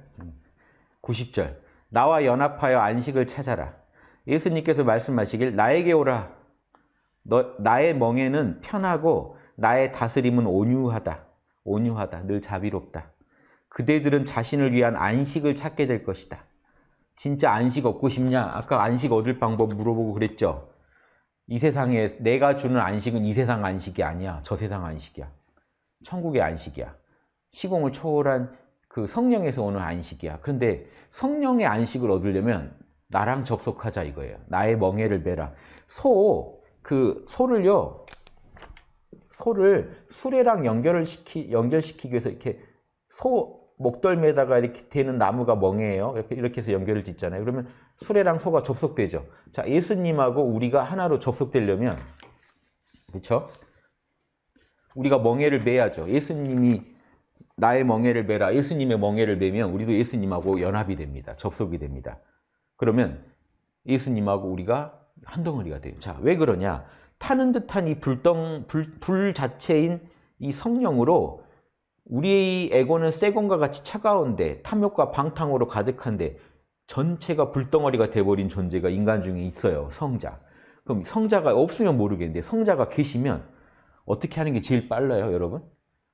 90절. 음. 나와 연합하여 안식을 찾아라. 예수님께서 말씀하시길 나에게 오라. 너, 나의 멍에는 편하고 나의 다스림은 온유하다. 온유하다. 늘 자비롭다. 그대들은 자신을 위한 안식을 찾게 될 것이다. 진짜 안식 얻고 싶냐? 아까 안식 얻을 방법 물어보고 그랬죠. 이 세상에 내가 주는 안식은 이 세상 안식이 아니야. 저 세상 안식이야. 천국의 안식이야. 시공을 초월한 그 성령에서 오는 안식이야. 그런데 성령의 안식을 얻으려면 나랑 접속하자 이거예요. 나의 멍해를 베라. 소, 그 소를요. 소를 수레랑 연결을 시키 연결시키기 위해서 이렇게 소 목덜미에다가 이렇게 되는 나무가 멍해예요. 이렇게 이렇게 해서 연결을 짓잖아요. 그러면 수레랑 소가 접속되죠. 자, 예수님하고 우리가 하나로 접속되려면 그렇죠? 우리가 멍해를 매야죠. 예수님이 나의 멍해를 베라 예수님의 멍해를 베면 우리도 예수님하고 연합이 됩니다. 접속이 됩니다. 그러면 예수님하고 우리가 한 덩어리가 돼요. 자, 왜 그러냐? 타는 듯한 이 불덩, 불, 불 자체인 이 성령으로 우리의 에고는 새건과 같이 차가운데 탐욕과 방탕으로 가득한데 전체가 불덩어리가 돼버린 존재가 인간 중에 있어요. 성자. 그럼 성자가 없으면 모르겠는데 성자가 계시면 어떻게 하는 게 제일 빨라요, 여러분?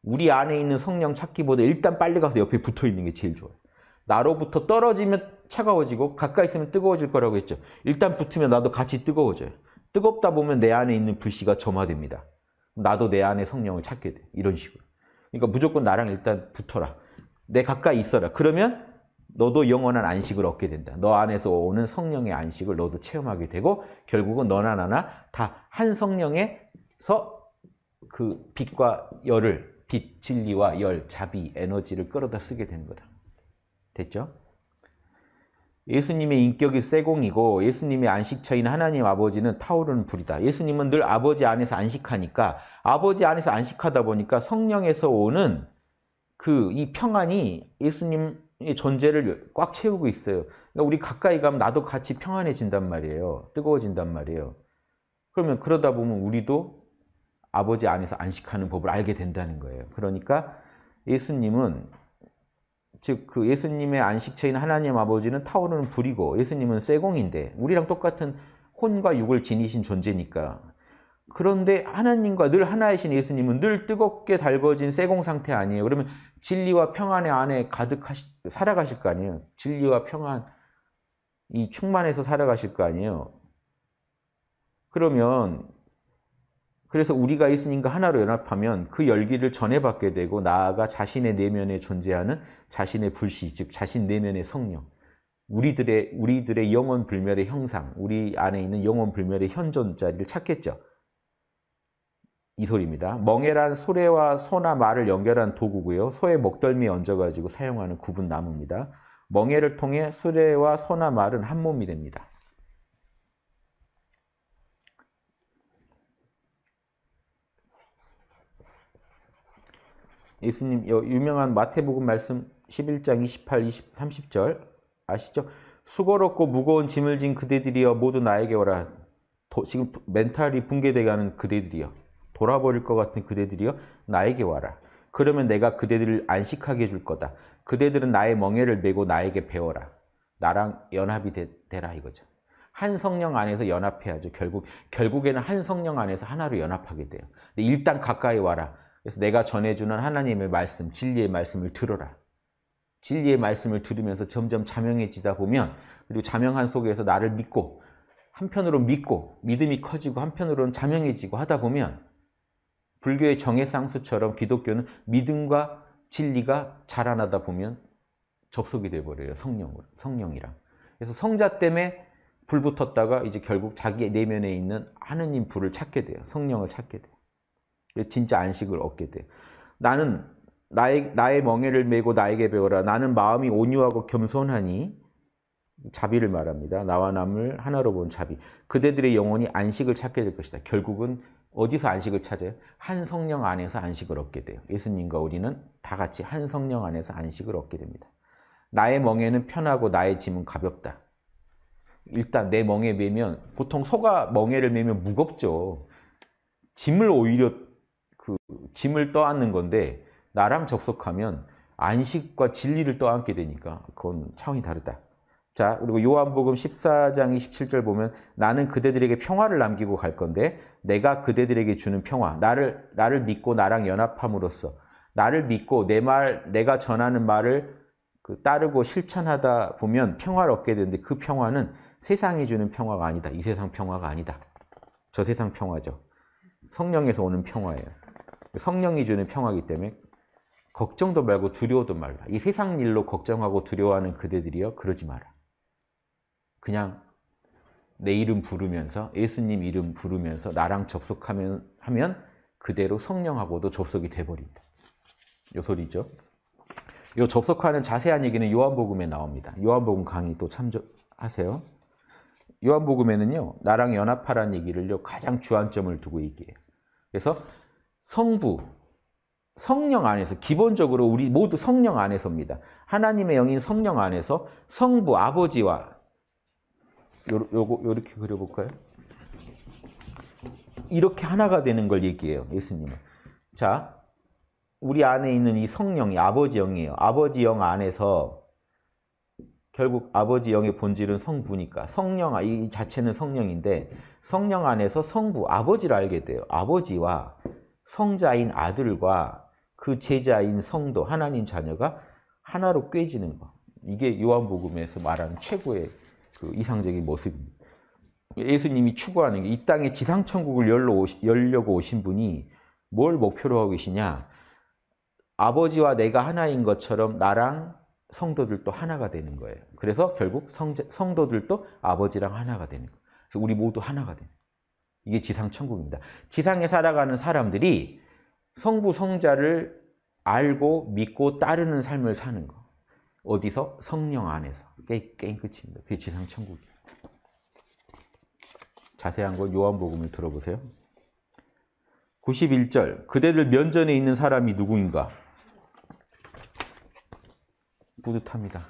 우리 안에 있는 성령 찾기보다 일단 빨리 가서 옆에 붙어 있는 게 제일 좋아요. 나로부터 떨어지면 차가워지고 가까이 있으면 뜨거워질 거라고 했죠. 일단 붙으면 나도 같이 뜨거워져요. 뜨겁다 보면 내 안에 있는 불씨가 점화됩니다. 나도 내 안에 성령을 찾게 돼. 이런 식으로. 그러니까 무조건 나랑 일단 붙어라. 내 가까이 있어라. 그러면 너도 영원한 안식을 얻게 된다. 너 안에서 오는 성령의 안식을 너도 체험하게 되고 결국은 너나 나나 다 한 성령에서 그 빛과 열을 빛, 진리와 열, 자비, 에너지를 끌어다 쓰게 되는 거다. 됐죠? 예수님의 인격이 쇠공이고 예수님의 안식처인 하나님 아버지는 타오르는 불이다. 예수님은 늘 아버지 안에서 안식하니까 아버지 안에서 안식하다 보니까 성령에서 오는 그 이 평안이 예수님의 존재를 꽉 채우고 있어요. 그러니까 우리 가까이 가면 나도 같이 평안해진단 말이에요. 뜨거워진단 말이에요. 그러면 그러다 보면 우리도 아버지 안에서 안식하는 법을 알게 된다는 거예요. 그러니까 예수님은 즉 그 예수님의 안식처인 하나님 아버지는 타오르는 불이고 예수님은 쇠공인데 우리랑 똑같은 혼과 육을 지니신 존재니까 그런데 하나님과 늘 하나이신 예수님은 늘 뜨겁게 달궈진 쇠공 상태 아니에요. 그러면 진리와 평안의 안에 가득하시 살아가실 거 아니에요. 진리와 평안 이 충만해서 살아가실 거 아니에요. 그러면 그래서 우리가 예수님과 하나로 연합하면 그 열기를 전해받게 되고 나아가 자신의 내면에 존재하는 자신의 불씨즉 자신 내면의 성령, 우리들의 우리들의 영혼 불멸의 형상, 우리 안에 있는 영혼 불멸의 현존자리를 찾겠죠. 이 소리입니다. 멍해란 소래와 소나 말을 연결한 도구고요. 소의 목덜미에 얹어가지고 사용하는 구분 나무입니다. 멍해를 통해 소래와 소나 말은 한 몸이 됩니다. 예수님 유명한 마태복음 말씀 11장 28, 20, 30절 아시죠? 수고롭고 무거운 짐을 진 그대들이여 모두 나에게 오라. 도, 지금 멘탈이 붕괴돼가는 그대들이여 돌아버릴 것 같은 그대들이여 나에게 와라. 그러면 내가 그대들을 안식하게 해줄 거다. 그대들은 나의 멍에를 메고 나에게 배워라. 나랑 연합이 되, 되라 이거죠. 한 성령 안에서 연합해야죠. 결국 결국에는 한 성령 안에서 하나로 연합하게 돼요. 일단 가까이 와라. 그래서 내가 전해주는 하나님의 말씀, 진리의 말씀을 들어라. 진리의 말씀을 들으면서 점점 자명해지다 보면 그리고 자명한 속에서 나를 믿고 한편으로 믿고 믿음이 커지고 한편으로는 자명해지고 하다 보면 불교의 정해상수처럼 기독교는 믿음과 진리가 자라나다 보면 접속이 돼버려요 성령으로 성령이랑 그래서 성자 때문에 불 붙었다가 이제 결국 자기 내면에 있는 하느님 불을 찾게 돼요 성령을 찾게 돼요 진짜 안식을 얻게 돼. 나는 나의, 나의 멍에를 메고 나에게 배워라. 나는 마음이 온유하고 겸손하니 자비를 말합니다. 나와 남을 하나로 본 자비. 그대들의 영혼이 안식을 찾게 될 것이다. 결국은 어디서 안식을 찾아요? 한 성령 안에서 안식을 얻게 돼요. 예수님과 우리는 다 같이 한 성령 안에서 안식을 얻게 됩니다. 나의 멍에는 편하고 나의 짐은 가볍다. 일단 내 멍에 매면 보통 소가 멍에를 매면 무겁죠. 짐을 오히려 그 짐을 떠안는 건데 나랑 접속하면 안식과 진리를 떠안게 되니까 그건 차원이 다르다. 자, 그리고 요한복음 14장 27절 보면 나는 그대들에게 평화를 남기고 갈 건데 내가 그대들에게 주는 평화, 나를 나를 믿고 나랑 연합함으로써 나를 믿고 내 말, 내가 전하는 말을 그 따르고 실천하다 보면 평화를 얻게 되는데 그 평화는 세상이 주는 평화가 아니다. 이 세상 평화가 아니다. 저 세상 평화죠. 성령에서 오는 평화예요. 성령이 주는 평화기 때문에 걱정도 말고 두려워도 말라. 이 세상 일로 걱정하고 두려워하는 그대들이여 그러지 마라. 그냥 내 이름 부르면서 예수님 이름 부르면서 나랑 접속하면 하면 그대로 성령하고도 접속이 돼버린다. 요 소리죠. 요 접속하는 자세한 얘기는 요한복음에 나옵니다. 요한복음 강의 또 참조하세요. 요한복음에는요 나랑 연합하라는 얘기를요 가장 주안점을 두고 얘기해요. 그래서 성부, 성령 안에서 기본적으로 우리 모두 성령 안에서입니다. 하나님의 영인 성령 안에서 성부 아버지와 요, 요거 요렇게 그려볼까요? 이렇게 하나가 되는 걸 얘기해요. 예수님은. 자, 우리 안에 있는 이 성령이 아버지 영이에요. 아버지 영 안에서 결국 아버지 영의 본질은 성부니까 성령 이 자체는 성령인데 성령 안에서 성부 아버지를 알게 돼요. 아버지와 성자인 아들과 그 제자인 성도 하나님 자녀가 하나로 꿰지는 것. 이게 요한복음에서 말하는 최고의 그 이상적인 모습입니다. 예수님이 추구하는 게 이 땅에 지상천국을 열려고 오신 분이 뭘 목표로 하고 계시냐? 아버지와 내가 하나인 것처럼 나랑 성도들도 하나가 되는 거예요. 그래서 결국 성제, 성도들도 아버지랑 하나가 되는 거예요. 우리 모두 하나가 되는 거예요. 이게 지상천국입니다. 지상에 살아가는 사람들이 성부, 성자를 알고 믿고 따르는 삶을 사는 거. 어디서? 성령 안에서. 게임 끝입니다. 그게 지상천국이에요. 자세한 건 요한복음을 들어보세요. 91절 그대들 면전에 있는 사람이 누구인가? 뿌듯합니다.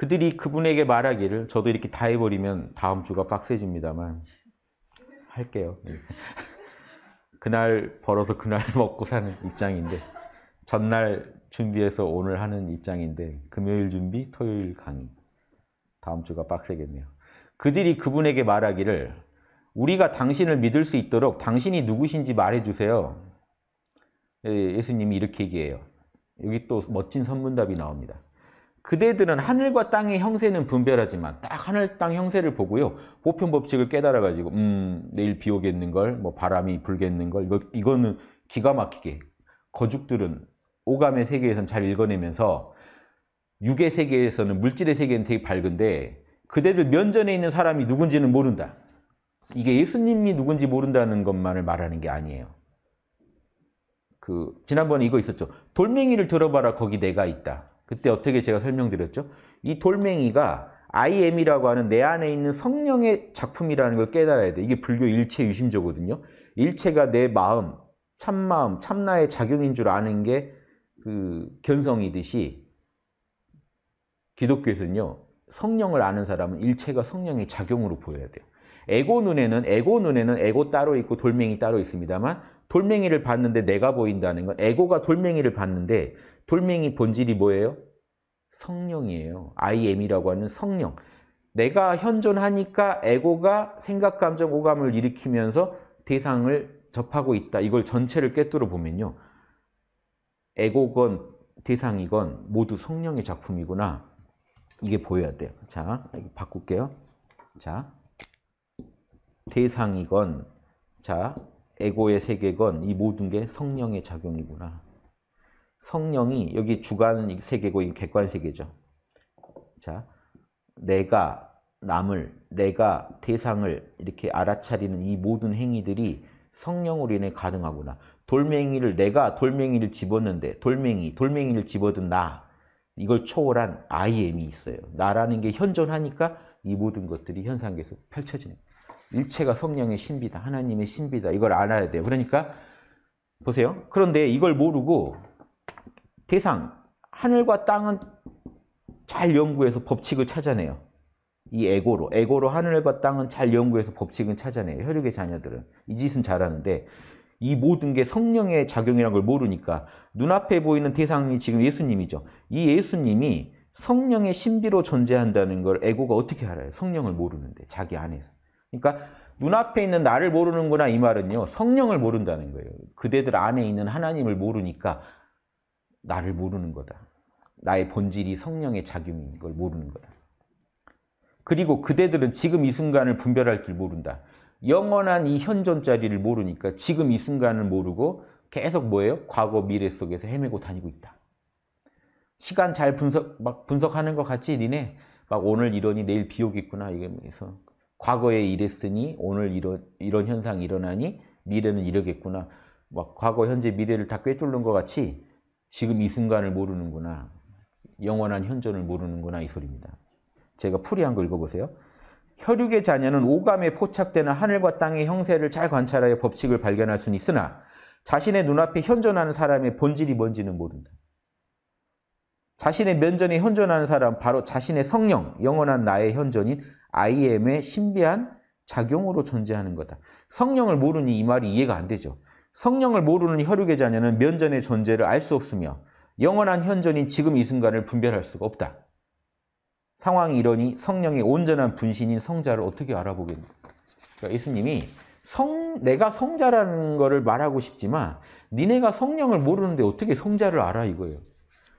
그들이 그분에게 말하기를 저도 이렇게 다 해버리면 다음 주가 빡세집니다만 할게요. 네. 그날 벌어서 그날 먹고 사는 입장인데 전날 준비해서 오늘 하는 입장인데 금요일 준비, 토요일 강의. 다음 주가 빡세겠네요. 그들이 그분에게 말하기를 우리가 당신을 믿을 수 있도록 당신이 누구신지 말해주세요. 예, 예수님이 이렇게 얘기해요. 여기 또 멋진 선문답이 나옵니다. 그대들은 하늘과 땅의 형세는 분별하지만 딱 하늘 땅 형세를 보고요. 보편 법칙을 깨달아 가지고 음, 내일 비 오겠는 걸, 뭐 바람이 불겠는 걸. 이거 이거는 기가 막히게 거죽들은 오감의 세계에선 잘 읽어내면서 육의 세계에서는 물질의 세계는 되게 밝은데 그대들 면전에 있는 사람이 누군지는 모른다. 이게 예수님이 누군지 모른다는 것만을 말하는 게 아니에요. 그 지난번에 이거 있었죠. 돌멩이를 들어봐라 거기 내가 있다. 그때 어떻게 제가 설명드렸죠? 이 돌멩이가 IM이라고 하는 내 안에 있는 성령의 작품이라는 걸 깨달아야 돼. 이게 불교 일체 유심조거든요. 일체가 내 마음, 참마음, 참나의 작용인 줄 아는 게 그 견성이듯이 기독교에서는요. 성령을 아는 사람은 일체가 성령의 작용으로 보여야 돼요. 에고 눈에는 에고 눈에는 에고 따로 있고 돌멩이 따로 있습니다만 돌멩이를 봤는데 내가 보인다는 건 에고가 돌멩이를 봤는데 불명이 본질이 뭐예요? 성령이에요. I am이라고 하는 성령. 내가 현존하니까 에고가 생각, 감정, 오감을 일으키면서 대상을 접하고 있다. 이걸 전체를 꿰뚫어 보면요. 에고건 대상이건 모두 성령의 작품이구나. 이게 보여야 돼요. 자, 바꿀게요. 자, 대상이건, 자, 에고의 세계건 이 모든 게 성령의 작용이구나. 성령이 여기 주관 세계고 객관 세계죠. 자, 내가 남을, 내가 대상을 이렇게 알아차리는 이 모든 행위들이 성령으로 인해 가능하구나. 돌멩이를 내가 돌멩이를 집었는데 돌멩이, 돌멩이를 집어든 나 이걸 초월한 IM이 있어요. 나라는 게 현존하니까 이 모든 것들이 현상계에서 펼쳐지는 일체가 성령의 신비다. 하나님의 신비다. 이걸 알아야 돼요. 그러니까 보세요. 그런데 이걸 모르고 대상, 하늘과 땅은 잘 연구해서 법칙을 찾아내요. 이 에고로. 에고로 하늘과 땅은 잘 연구해서 법칙은 찾아내요. 혈육의 자녀들은. 이 짓은 잘하는데 이 모든 게 성령의 작용이라는 걸 모르니까 눈앞에 보이는 대상이 지금 예수님이죠. 이 예수님이 성령의 신비로 존재한다는 걸 에고가 어떻게 알아요? 성령을 모르는데 자기 안에서. 그러니까 눈앞에 있는 나를 모르는구나 이 말은요. 성령을 모른다는 거예요. 그대들 안에 있는 하나님을 모르니까 나를 모르는 거다. 나의 본질이 성령의 작용인 걸 모르는 거다. 그리고 그대들은 지금 이 순간을 분별할 줄 모른다. 영원한 이 현존 자리를 모르니까 지금 이 순간을 모르고 계속 뭐예요? 과거, 미래 속에서 헤매고 다니고 있다. 시간 잘 분석, 막 분석하는 것 같지, 니네? 막 오늘 이러니 내일 비 오겠구나, 이게 그서 과거에 이랬으니 오늘 이런, 이런 현상이 일어나니 미래는 이러겠구나. 막 과거, 현재, 미래를 다 꿰뚫는 것 같이 지금 이 순간을 모르는구나. 영원한 현존을 모르는구나 이 소리입니다. 제가 풀이 한 거 읽어보세요. 혈육의 자녀는 오감에 포착되는 하늘과 땅의 형세를 잘 관찰하여 법칙을 발견할 수는 있으나 자신의 눈앞에 현존하는 사람의 본질이 뭔지는 모른다. 자신의 면전에 현존하는 사람, 바로 자신의 성령, 영원한 나의 현존인 I m 의 신비한 작용으로 존재하는 거다. 성령을 모르니 이 말이 이해가 안 되죠. 성령을 모르는 혈육의 자녀는 면전의 존재를 알 수 없으며 영원한 현존인 지금 이 순간을 분별할 수가 없다. 상황이 이러니 성령의 온전한 분신인 성자를 어떻게 알아보겠는 그러니까 예수님이 성, 내가 성자라는 것을 말하고 싶지만 니네가 성령을 모르는데 어떻게 성자를 알아 이거예요.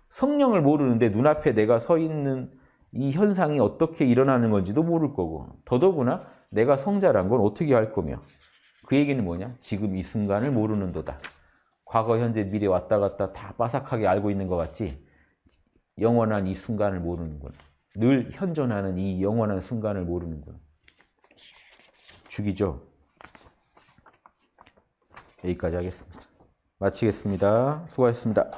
성령을 모르는데 눈앞에 내가 서 있는 이 현상이 어떻게 일어나는 건지도 모를 거고 더더구나 내가 성자란 건 어떻게 할 거며 그 얘기는 뭐냐? 지금 이 순간을 모르는 도다. 과거, 현재, 미래 왔다 갔다 다 빠삭하게 알고 있는 것 같지? 영원한 이 순간을 모르는군. 늘 현존하는 이 영원한 순간을 모르는군. 죽이죠. 여기까지 하겠습니다. 마치겠습니다. 수고하셨습니다.